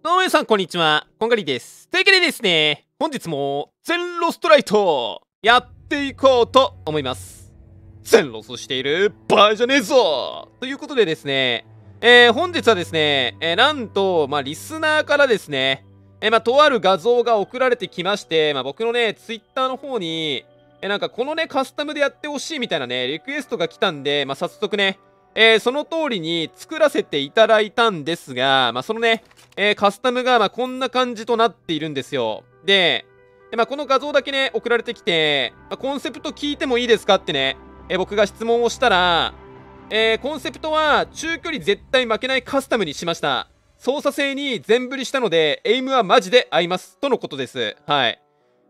どうも皆さん、こんにちは。こんがりです。というわけでですね、本日も、全ロストライト、やっていこうと思います。全ロスしている場合じゃねえぞということでですね、えー、本日はですね、えー、なんと、まあ、リスナーからですね、えー、まあ、とある画像が送られてきまして、まあ、僕のね、ツイッターの方に、えー、なんかこのね、カスタムでやってほしいみたいなね、リクエストが来たんで、まあ、早速ね、えー、その通りに作らせていただいたんですが、まあ、そのね、えー、カスタムが、まこんな感じとなっているんですよ。で、でまあ、この画像だけね、送られてきて、まあ、コンセプト聞いてもいいですかってね、えー、僕が質問をしたら、えー、コンセプトは中距離絶対負けないカスタムにしました。操作性に全振りしたので、エイムはマジで合います。とのことです。はい。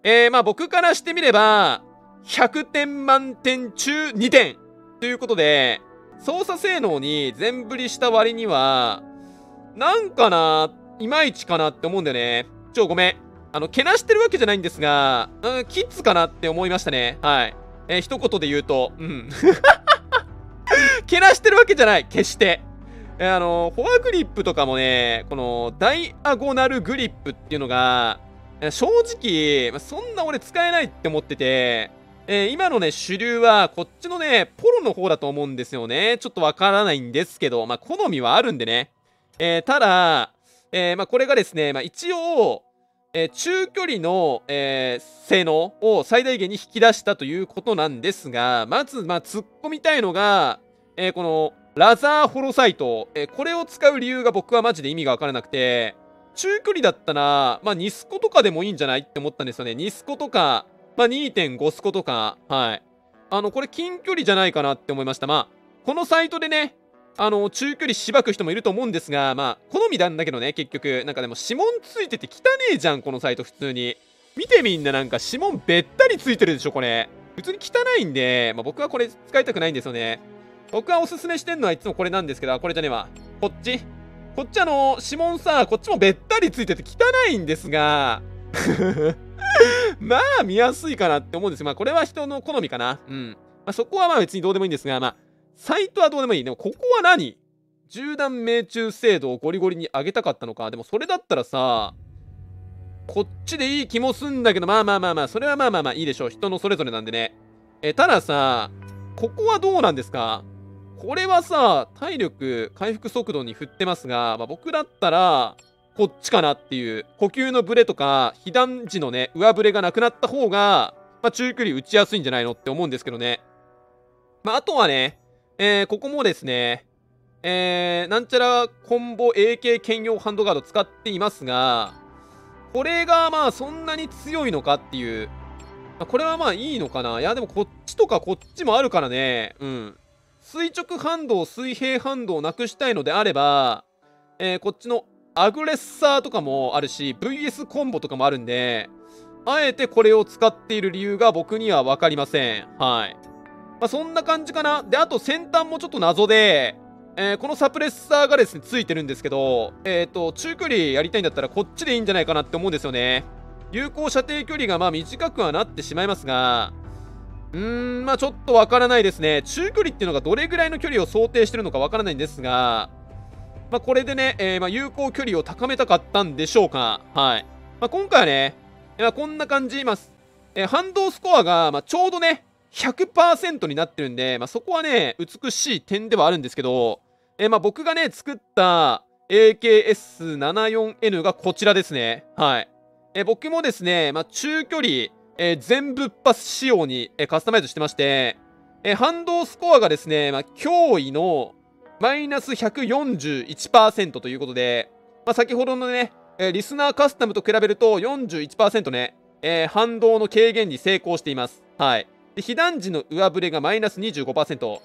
えー、まあ僕からしてみれば、100点満点中2点ということで、操作性能に全振りした割には、なんかな、いまいちかなって思うんだよね。ちょ、ごめん。あの、けなしてるわけじゃないんですが、うん、キッズかなって思いましたね。はい。えー、一言で言うと、うん。けなしてるわけじゃない。決して。えー、あの、フォアグリップとかもね、この、ダイアゴナルグリップっていうのが、正直、そんな俺使えないって思ってて、えー、今のね、主流は、こっちのね、ポロの方だと思うんですよね。ちょっとわからないんですけど、まあ、好みはあるんでね。えー、ただ、えー、まあ、これがですね、まあ、一応、え中距離の、え性能を最大限に引き出したということなんですが、まず、まあ、突っ込みたいのが、えこの、ラザーホロサイト、えこれを使う理由が僕はマジで意味がわからなくて、中距離だったら、まあ、ニスコとかでもいいんじゃないって思ったんですよね。ニスコとか、まあ、2.5スコとか、はい。あの、これ近距離じゃないかなって思いました。まあ、このサイトでね、あの、中距離しばく人もいると思うんですが、まあ、好みなんだけどね、結局。なんかでも指紋ついてて汚ねえじゃん、このサイト普通に。見てみんななんか指紋べったりついてるでしょ、これ。普通に汚いんで、まあ、僕はこれ使いたくないんですよね。僕はおすすめしてんのはいつもこれなんですけど、これじゃねえわ。こっちこっちあの、指紋さ、こっちもべったりついてて汚いんですが、まあ、見やすいかなって思うんですよ。まあ、これは人の好みかな。うん。まあ、そこはまあ別にどうでもいいんですが、まあ、サイトはどうでもいい。でも、ここは何銃弾命中精度をゴリゴリに上げたかったのか。でも、それだったらさ、こっちでいい気もすんだけど、まあまあまあまあ、それはまあまあまあいいでしょう。人のそれぞれなんでね。え、たださ、ここはどうなんですかこれはさ、体力回復速度に振ってますが、まあ、僕だったら、こっちかなっていう、呼吸のブレとか、被弾時のね、上ブレがなくなった方が、まあ、中距離打ちやすいんじゃないのって思うんですけどね。まあ、あとはね、えー、ここもですね、えー、なんちゃらコンボ AK 兼用ハンドガード使っていますが、これがまあそんなに強いのかっていう、まあ、これはまあいいのかな。いや、でもこっちとかこっちもあるからね、うん。垂直反動、水平反動をなくしたいのであれば、えー、こっちのアグレッサーとかもあるし、VS コンボとかもあるんで、あえてこれを使っている理由が僕にはわかりません。はい。まあ、そんな感じかな。で、あと先端もちょっと謎で、えー、このサプレッサーがですね、ついてるんですけど、えっ、ー、と、中距離やりたいんだったらこっちでいいんじゃないかなって思うんですよね。有効射程距離がまあ短くはなってしまいますが、うーん、まあちょっとわからないですね。中距離っていうのがどれぐらいの距離を想定してるのかわからないんですが、まあ、これでね、えー、まあ、有効距離を高めたかったんでしょうか。はい。まあ、今回はね、まあ、こんな感じ、まあ、えー、反動スコアが、まあ、ちょうどね、100%になってるんで、まあ、そこはね、美しい点ではあるんですけど、えー、まあ、僕がね、作った AKS74N がこちらですね。はい。えー、僕もですね、まあ、中距離、えー、全部パス仕様に、えー、カスタマイズしてまして、えー、反動スコアがですね、まあ、脅威の、マイナス141%ということで、まあ、先ほどのね、えー、リスナーカスタムと比べると41%ね、えー、反動の軽減に成功しています。はい。で、被弾時の上振れがマイナス25%。こ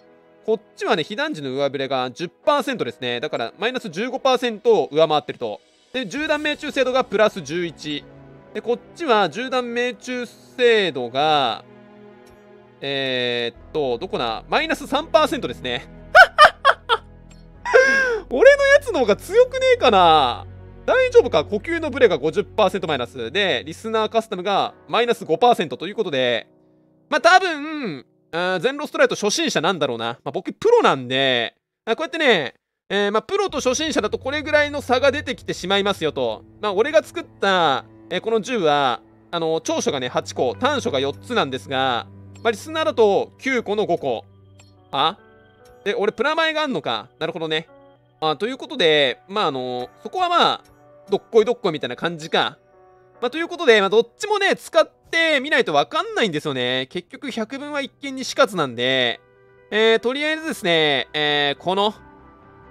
っちはね、被弾時の上振れが10%ですね。だから、マイナス15%を上回ってると。で、銃弾命中精度がプラス11。で、こっちは銃弾命中精度が、えー、っと、どこなマイナス3%ですね。俺のやつの方が強くねえかな大丈夫か呼吸のブレが50%マイナスで、リスナーカスタムがマイナス5%ということで、まあ多分、全ロストライト初心者なんだろうな。まあ、僕プロなんで、こうやってね、えー、まあ、プロと初心者だとこれぐらいの差が出てきてしまいますよと。まあ、俺が作った、えー、この銃は、あの、長所がね、8個、短所が4つなんですが、まあ、リスナーだと9個の5個。あで、俺プラマイがあんのか。なるほどね。あということで、まあ、あの、そこはまあ、どっこいどっこいみたいな感じか。まあ、ということで、まあ、どっちもね、使ってみないとわかんないんですよね。結局、百分は一見に死活なんで、えー、とりあえずですね、えー、この、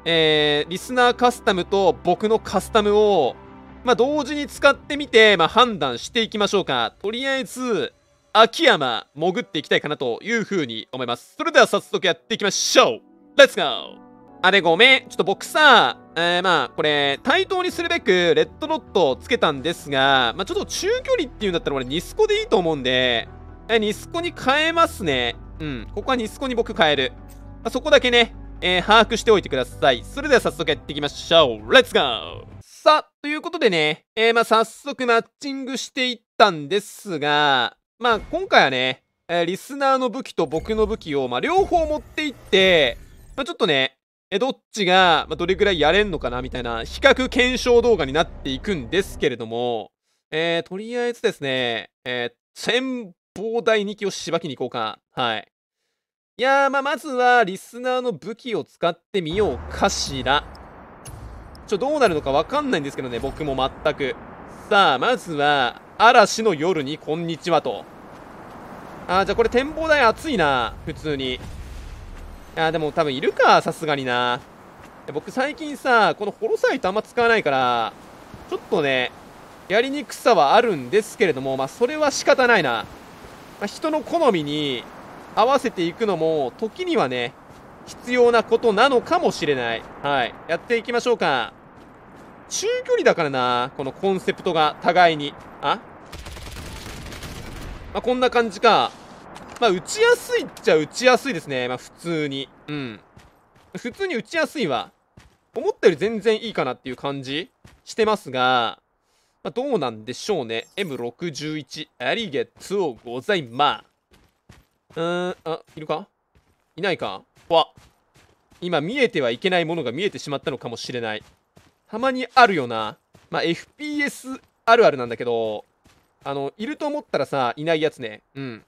えー、リスナーカスタムと僕のカスタムを、まあ、同時に使ってみて、まあ、判断していきましょうか。とりあえず、秋山、潜っていきたいかなというふうに思います。それでは早速やっていきましょうレッツゴーあれごめん。ちょっと僕さ、えー、まあ、これ、対等にするべく、レッドロットをつけたんですが、まあ、ちょっと中距離っていうんだったら俺、ニスコでいいと思うんで、え、ニスコに変えますね。うん。ここはニスコに僕変える。まあ、そこだけね、えー、把握しておいてください。それでは早速やっていきましょう。レッツゴーさあ、ということでね、えー、まあ、早速マッチングしていったんですが、まあ、今回はね、えリスナーの武器と僕の武器を、まあ、両方持っていって、まあ、ちょっとね、えどっちが、まどれくらいやれんのかなみたいな比較検証動画になっていくんですけれども、えー、とりあえずですね、えー、展望台2機をしばきに行こうか。はい。いやー、まあ、まずは、リスナーの武器を使ってみようかしら。ちょ、どうなるのかわかんないんですけどね、僕も全く。さあ、まずは、嵐の夜にこんにちはと。あー、じゃあこれ展望台暑いな、普通に。いやでも多分いるか、さすがにな。僕最近さ、このホロサイトあんま使わないから、ちょっとね、やりにくさはあるんですけれども、まあそれは仕方ないな。まあ、人の好みに合わせていくのも、時にはね、必要なことなのかもしれない。はい。やっていきましょうか。中距離だからな、このコンセプトが、互いに。あまあ、こんな感じか。まあ、打ちやすいっちゃ打ちやすいですね。まあ、普通に。うん。普通に打ちやすいわ。思ったより全然いいかなっていう感じしてますが、まあ、どうなんでしょうね。M61、ありがとうございまうーん、あ、いるかいないかわ。今見えてはいけないものが見えてしまったのかもしれない。たまにあるよな。まあ、FPS あるあるなんだけど、あの、いると思ったらさ、いないやつね。うん。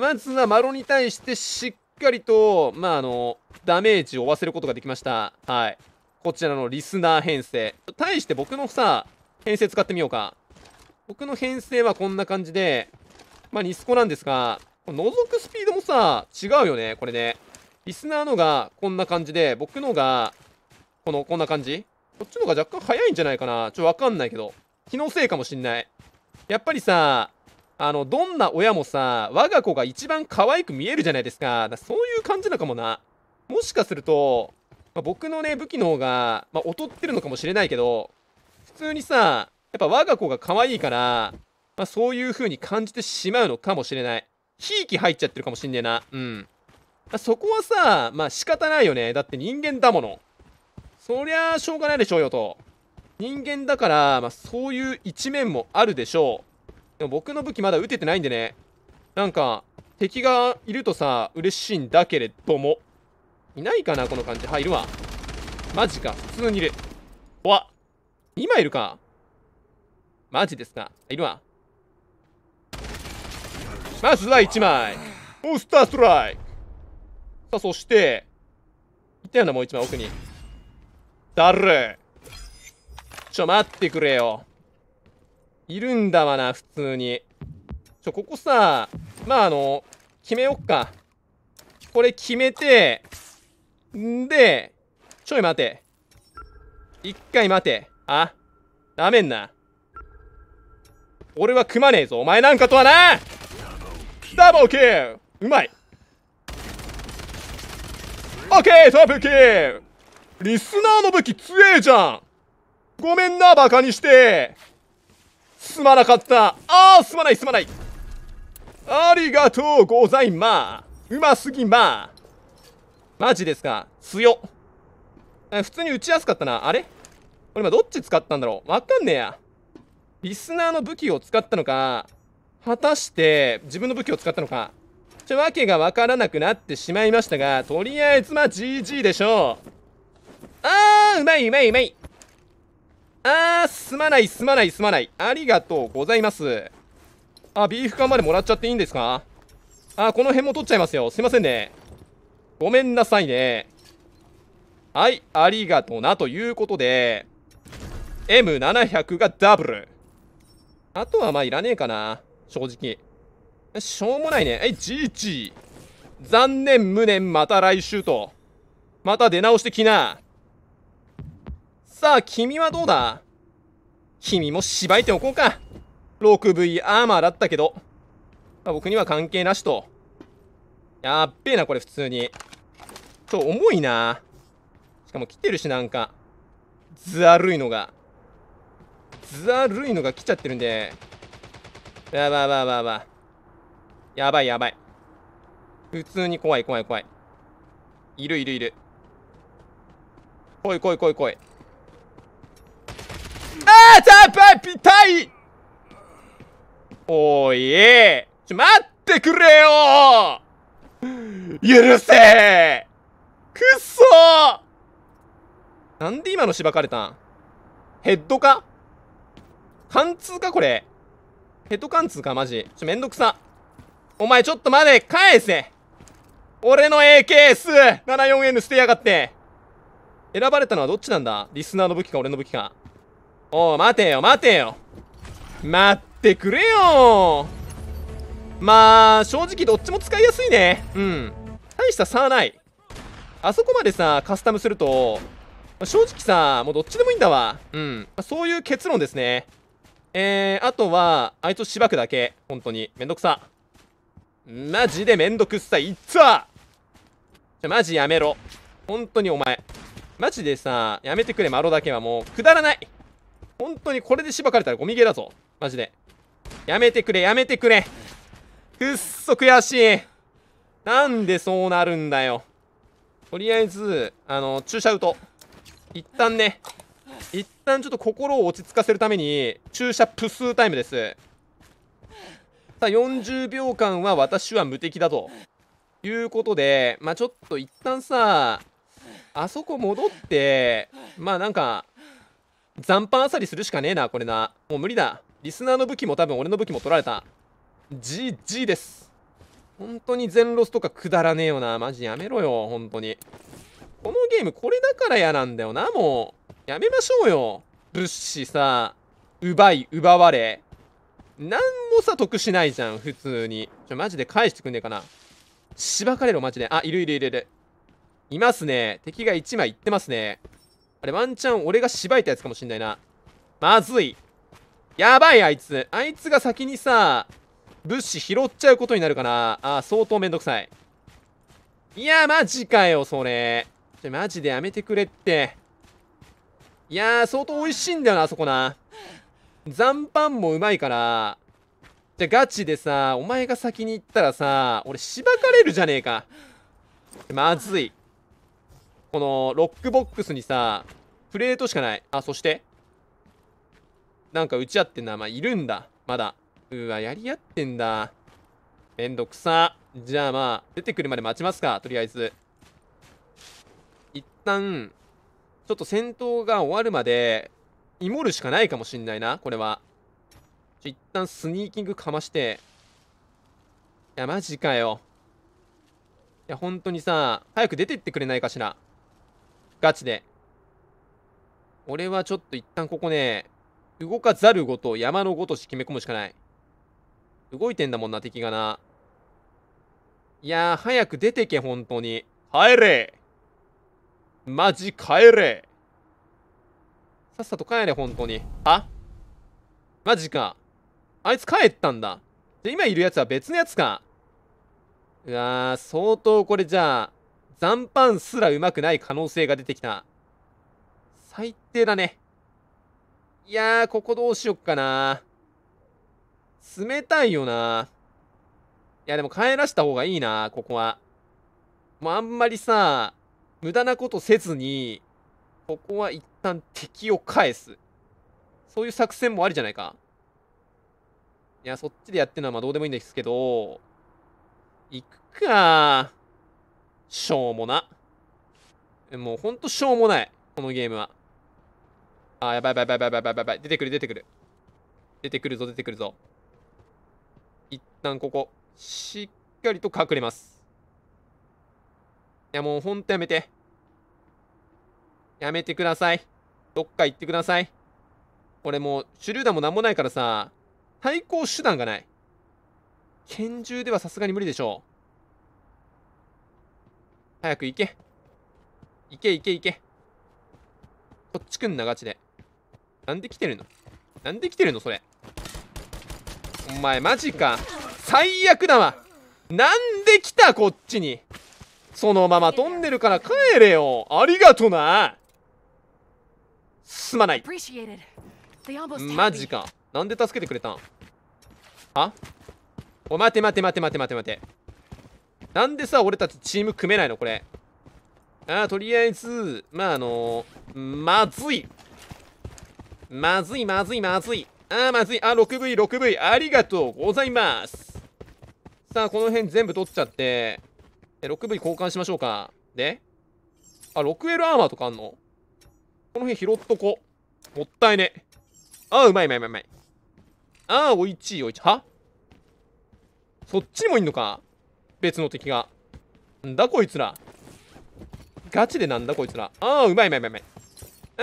まずは、マロに対してしっかりと、まあ、あの、ダメージを負わせることができました。はい。こちらのリスナー編成。対して僕のさ、編成使ってみようか。僕の編成はこんな感じで、まあ、ニスコなんですが、覗くスピードもさ、違うよね、これね。リスナーのがこんな感じで、僕のが、この、こんな感じこっちのが若干早いんじゃないかな。ちょ、わかんないけど。気のせいかもしんない。やっぱりさ、あのどんな親もさ我が子が一番可愛く見えるじゃないですかかそういう感じなのかもなもしかすると、まあ、僕のね武器の方が、まあ、劣ってるのかもしれないけど普通にさやっぱ我が子が可愛いから、まあ、そういう風に感じてしまうのかもしれないひいき入っちゃってるかもしんねえなうんそこはさまあ仕方ないよねだって人間だものそりゃしょうがないでしょうよと人間だから、まあ、そういう一面もあるでしょうでも僕の武器まだ撃ててないんでね。なんか、敵がいるとさ、嬉しいんだけれども。いないかなこの感じ。はい、るわ。マジか。普通にいる。わ2枚いるか。マジですか。いるわ。まずは1枚。おスターストライク。さあ、そして、いったような、もう1枚奥に。だちょ、待ってくれよ。いるんだわな、普通に。ちょ、ここさ、まあ、あの、決めよっか。これ決めて、んで、ちょい待て。一回待て。あ、ダめんな。俺は組まねえぞ。お前なんかとはなダブルキルうまいオッケーダブルキルリスナーの武器強えじゃんごめんな、バカにしてすまなかったああすまないすまないありがとうございまうますぎまマジですか強っ普通に打ちやすかったなあれ俺今どっち使ったんだろうわかんねえやリスナーの武器を使ったのか果たして自分の武器を使ったのかちょわけがわからなくなってしまいましたがとりあえずまあ GG でしょうあーうまいうまいうまいあー、すまない、すまない、すまない。ありがとうございます。あ、ビーフ缶までもらっちゃっていいんですかあ、この辺も取っちゃいますよ。すいませんね。ごめんなさいね。はい、ありがとうな、ということで、M700 がダブル。あとはまあいらねえかな。正直。しょうもないね。え、い g 残念無念、また来週と。また出直してきな。さあ、君はどうだ君もしばいておこうか。6V アーマーだったけど。まあ、僕には関係なしと。やっべえな、これ普通に。ちょ、重いな。しかも来てるし、なんか。ずあるいのが。ずあるいのが来ちゃってるんで。やばいやばいやばい。やばいやばい。普通に怖い怖い怖い。いるいるいる。来い来い来い来い。あーンパピタイおいえちょ待ってくれよ許せくっそなんで今のしばかれたんヘッドか貫通かこれ。ヘッド貫通かマジ。ちょ、めんどくさ。お前ちょっと待て返せ俺の AKS74N 捨てやがって選ばれたのはどっちなんだリスナーの武器か俺の武器か。おう、待てよ、待てよ。待ってくれよまあ、正直どっちも使いやすいね。うん。大した差はない。あそこまでさ、カスタムすると、正直さ、もうどっちでもいいんだわ。うん。そういう結論ですね。えー、あとは、あいつをしばくだけ。本当に。めんどくさ。マジでめんどくさい。いっつゃ、マジやめろ。本当にお前。マジでさ、やめてくれ、マロだけはもう、くだらない本当にこれでしばかれたらゴミゲーだぞ。マジで。やめてくれ、やめてくれ。くっそ悔しい。なんでそうなるんだよ。とりあえず、あの、注射打と。う。一旦ね、一旦ちょっと心を落ち着かせるために、注射プスータイムです。さあ、40秒間は私は無敵だと。いうことで、まあ、ちょっと一旦さ、あそこ戻って、まあなんか、残飯あさりするしかねえな、これな。もう無理だ。リスナーの武器も多分俺の武器も取られた。GG です。本当に全ロスとかくだらねえよな。マジやめろよ、本当に。このゲームこれだから嫌なんだよな、もう。やめましょうよ。物資さ、奪い、奪われ。なんもさ、得しないじゃん、普通に。ちょ、マジで返してくんねえかな。しばかれろ、マジで。あ、いるいるいるいる。いますね。敵が1枚いってますね。あれ、ワンチャン俺がしばいたやつかもしんないな。まずい。やばい、あいつ。あいつが先にさ、物資拾っちゃうことになるかな。ああ、相当めんどくさい。いや、マジかよ、それ。ちょ、マジでやめてくれって。いや相当美味しいんだよな、あそこな。残飯もうまいから。じゃ、ガチでさ、お前が先に行ったらさ、俺、しばかれるじゃねえか。まずい。このロックボックスにさ、プレートしかない。あ、そして。なんか打ち合ってんな。まあ、いるんだ。まだ。うわ、やり合ってんだ。めんどくさ。じゃあまあ、出てくるまで待ちますか。とりあえず。一旦、ちょっと戦闘が終わるまで、イモるしかないかもしんないな。これは。一旦スニーキングかまして。いや、マジかよ。いや、本当にさ、早く出てってくれないかしら。ガチで。俺はちょっと一旦ここね、動かざるごと山のごとし決め込むしかない。動いてんだもんな、敵がな。いやー、早く出てけ、本当に。帰れマジ帰れさっさと帰れ、本当に。あマジか。あいつ帰ったんだ。で、今いるやつは別のやつか。うわー、相当これじゃあ、残飯すらうまくない可能性が出てきた。最低だね。いやー、ここどうしよっかな。冷たいよな。いや、でも帰らした方がいいな、ここは。もうあんまりさ、無駄なことせずに、ここは一旦敵を返す。そういう作戦もありじゃないか。いや、そっちでやってるのはまあどうでもいいんですけど、行くかー。しょうもな。もうほんとしょうもない。このゲームは。あやばいやばいやばいやばいやばいばい。出てくる出てくる。出てくるぞ出てくるぞ。一旦ここ。しっかりと隠れます。いやもうほんとやめて。やめてください。どっか行ってください。これもう、手榴弾もなんもないからさ、対抗手段がない。拳銃ではさすがに無理でしょう。早く行け。行け行け行け。こっち来んな、ガチで。なんで来てるのなんで来てるのそれ。お前、マジか。最悪だわ。なんで来た、こっちに。そのままトンネルから帰れよ。ありがとな。すまない。マジか。なんで助けてくれたんあお待て待て待て待て待て待て。なんでさ、俺たちチーム組めないのこれ。あとりあえず、まあ、あのー、まずい。まずい、まずい、まずい。あまずい。あ、6V、6V。ありがとうございます。さあ、この辺全部取っちゃって、6V 交換しましょうか。で、あ、6L アーマーとかあんのこの辺拾っとこ。もったいね。ああ、うまい、うまい、うまい、うまい。ああ、おいちい、おいちい。はそっちもいんのか別の敵が。なんだこいつら。ガチでなんだこいつら。ああ、うまいうまいうまいうまい。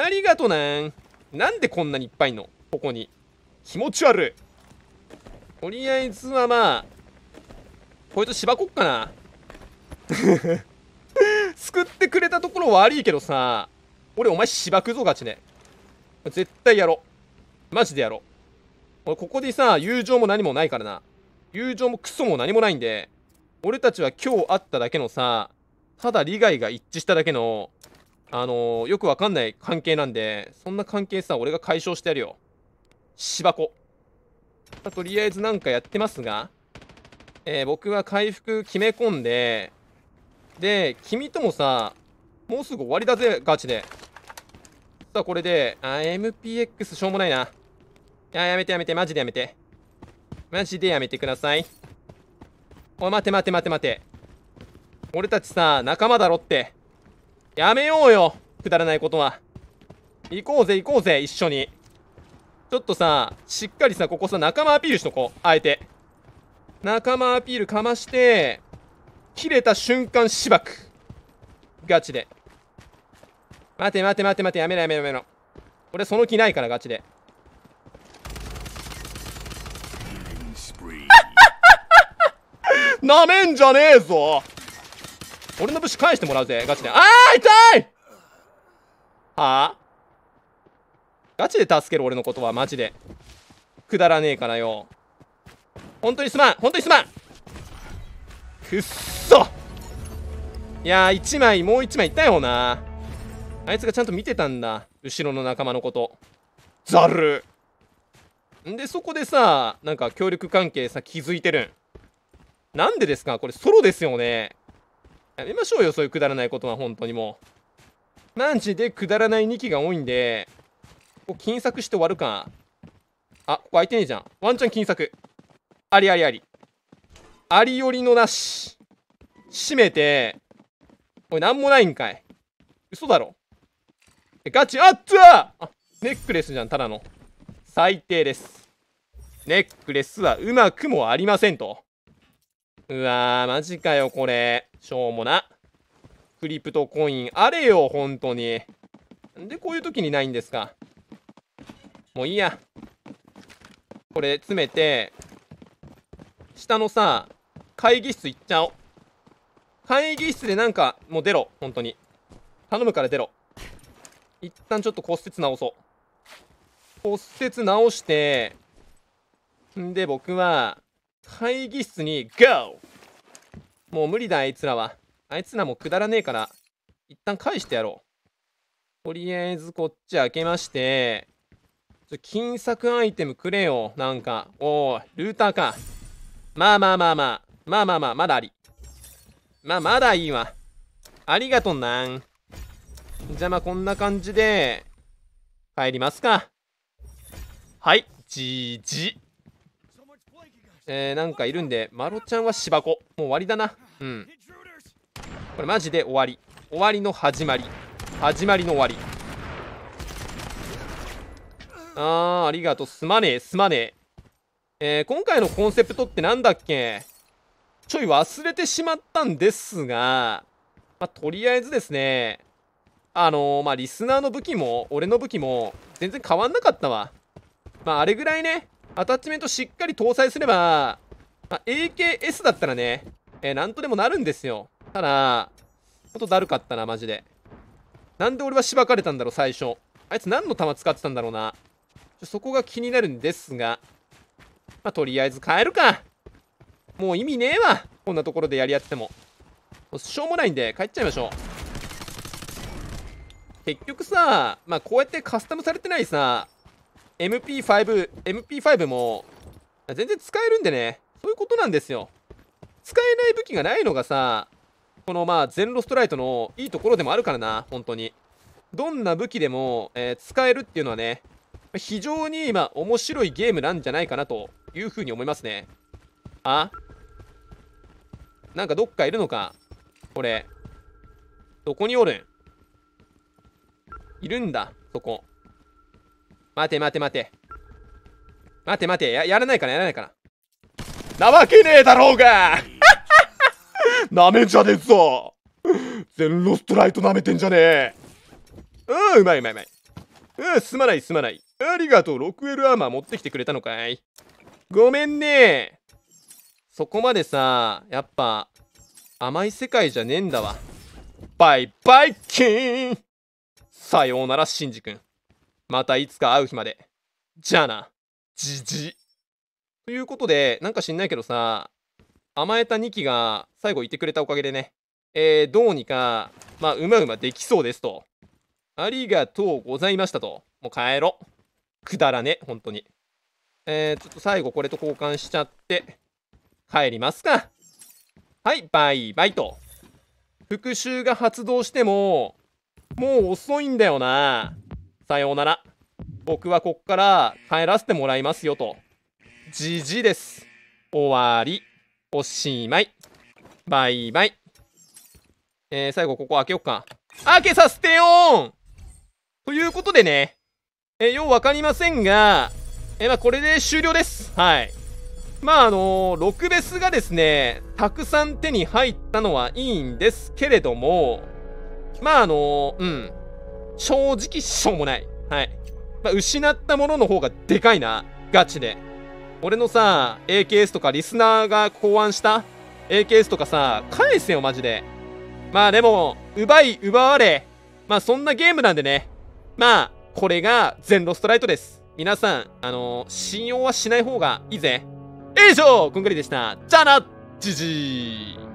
ありがとなん。なんでこんなにいっぱいのここに。気持ち悪い。とりあえずはまあ、こいつしばこっかな。救ってくれたところ悪いけどさ、俺お前しばくぞガチで。絶対やろ。マジでやろ。俺ここでさ、友情も何もないからな。友情もクソも何もないんで、俺たちは今日会っただけのさ、ただ利害が一致しただけの、あのー、よくわかんない関係なんで、そんな関係さ、俺が解消してやるよ。芝子。とりあえずなんかやってますが、えー、僕は回復決め込んで、で、君ともさ、もうすぐ終わりだぜ、ガチで。さあ、これで、あ、MPX しょうもないな。いや、やめてやめて、マジでやめて。マジでやめてください。おい待て待て待て待て俺たちさ仲間だろってやめようよくだらないことは行こうぜ行こうぜ一緒にちょっとさしっかりさここさ仲間アピールしとこうあえて仲間アピールかまして切れた瞬間しばくガチで待て待て待て待てやめろやめろやめろ俺その気ないからガチでなめんじゃねえぞ俺の武士返してもらうぜ、ガチで。あー痛いはあガチで助ける俺のことは、マジで。くだらねえからよ。本当にすまん本当にすまんくっそいやー、1枚、もう1枚いったよな。あいつがちゃんと見てたんだ。後ろの仲間のこと。ざるんで、そこでさ、なんか協力関係さ、気づいてるん。なんでですかこれソロですよね。やめましょうよ、そういうくだらないことは、本当にもう。マジでくだらない2機が多いんで、ここ金策して終わるか。あ、ここ開いてねえじゃん。ワンチャン金策。ありありあり。ありよりのなし。閉めて、おい、なんもないんかい。嘘だろ。ガチ、あっつあネックレスじゃん、ただの。最低です。ネックレスはうまくもありませんと。うわー、マジかよ、これ。しょうもな。クリプトコイン、あれよ、本当に。なんでこういう時にないんですか。もういいや。これ、詰めて、下のさ、会議室行っちゃおう。会議室でなんか、もう出ろ、本当に。頼むから出ろ。一旦ちょっと骨折直そう。骨折直して、んで僕は、会議室に GO! もう無理だあいつらはあいつらもくだらねえから一旦返してやろうとりあえずこっち開けましてちょ金策アイテムくれよなんかおおルーターかまあまあまあまあまあまあまあまだありまあまだいいわありがとうなんじゃあまあこんな感じで帰りますかはいじじえー、なんかいるんで、マロちゃんは芝子。もう終わりだな。うん。これマジで終わり。終わりの始まり。始まりの終わり。あー、ありがとう。すまねえ、すまねえ。えー、今回のコンセプトってなんだっけちょい忘れてしまったんですが、まあ、とりあえずですね、あのー、まあ、リスナーの武器も、俺の武器も、全然変わんなかったわ。まあ、あれぐらいね、アタッチメントしっかり搭載すれば、まあ、AKS だったらね、えー、なんとでもなるんですよ。ただ、ほんとだるかったな、マジで。なんで俺はしばかれたんだろう、最初。あいつ何の弾使ってたんだろうな。そこが気になるんですが。まあ、とりあえず変えるか。もう意味ねえわ。こんなところでやり合っても。もしょうもないんで、帰っちゃいましょう。結局さ、まあ、こうやってカスタムされてないさ、MP5、MP5 も全然使えるんでね、そういうことなんですよ。使えない武器がないのがさ、このまあ、全ロストライトのいいところでもあるからな、本当に。どんな武器でも、えー、使えるっていうのはね、非常に今、面白いゲームなんじゃないかなというふうに思いますね。あなんかどっかいるのかこれ。どこにおるんいるんだ、そこ。待て待て待て。待て待て。や、やらないかなやらないかな。なわけねえだろうが なめんじゃねえぞ全ロストライトなめてんじゃねえうん、うまいうまいうまい。うん、すまないすまない。ありがとう、6L アーマー持ってきてくれたのかいごめんねそこまでさ、やっぱ、甘い世界じゃねえんだわ。バイバイキーンさようなら、シンジ君。またいつか会う日まで。じゃあな。じじ。ということで、なんか知んないけどさ、甘えた2期が最後いてくれたおかげでね、えー、どうにか、まあ、うまうまできそうですと。ありがとうございましたと。もう帰ろ。くだらね、本当に。えー、ちょっと最後これと交換しちゃって、帰りますか。はい、バイバイと。復讐が発動しても、もう遅いんだよな。さようなら。僕はこっから帰らせてもらいますよと。じじです。終わり。おしまい。バイバイ。えー、最後ここ開けよっか。開けさせてよんということでね、えー、ようわかりませんが、えー、まあ、これで終了です。はい。まあ、あのー、6ベスがですね、たくさん手に入ったのはいいんですけれども、まあ、あのー、うん。正直しょうもない。はい。まあ、失ったものの方がでかいな。ガチで。俺のさ、AKS とかリスナーが考案した AKS とかさ、返せよ、マジで。まあでも、奪い、奪われ。まあそんなゲームなんでね。まあ、これが全ロストライトです。皆さん、あのー、信用はしない方がいいぜ。以上、こんぐりでした。じゃあな、じじー。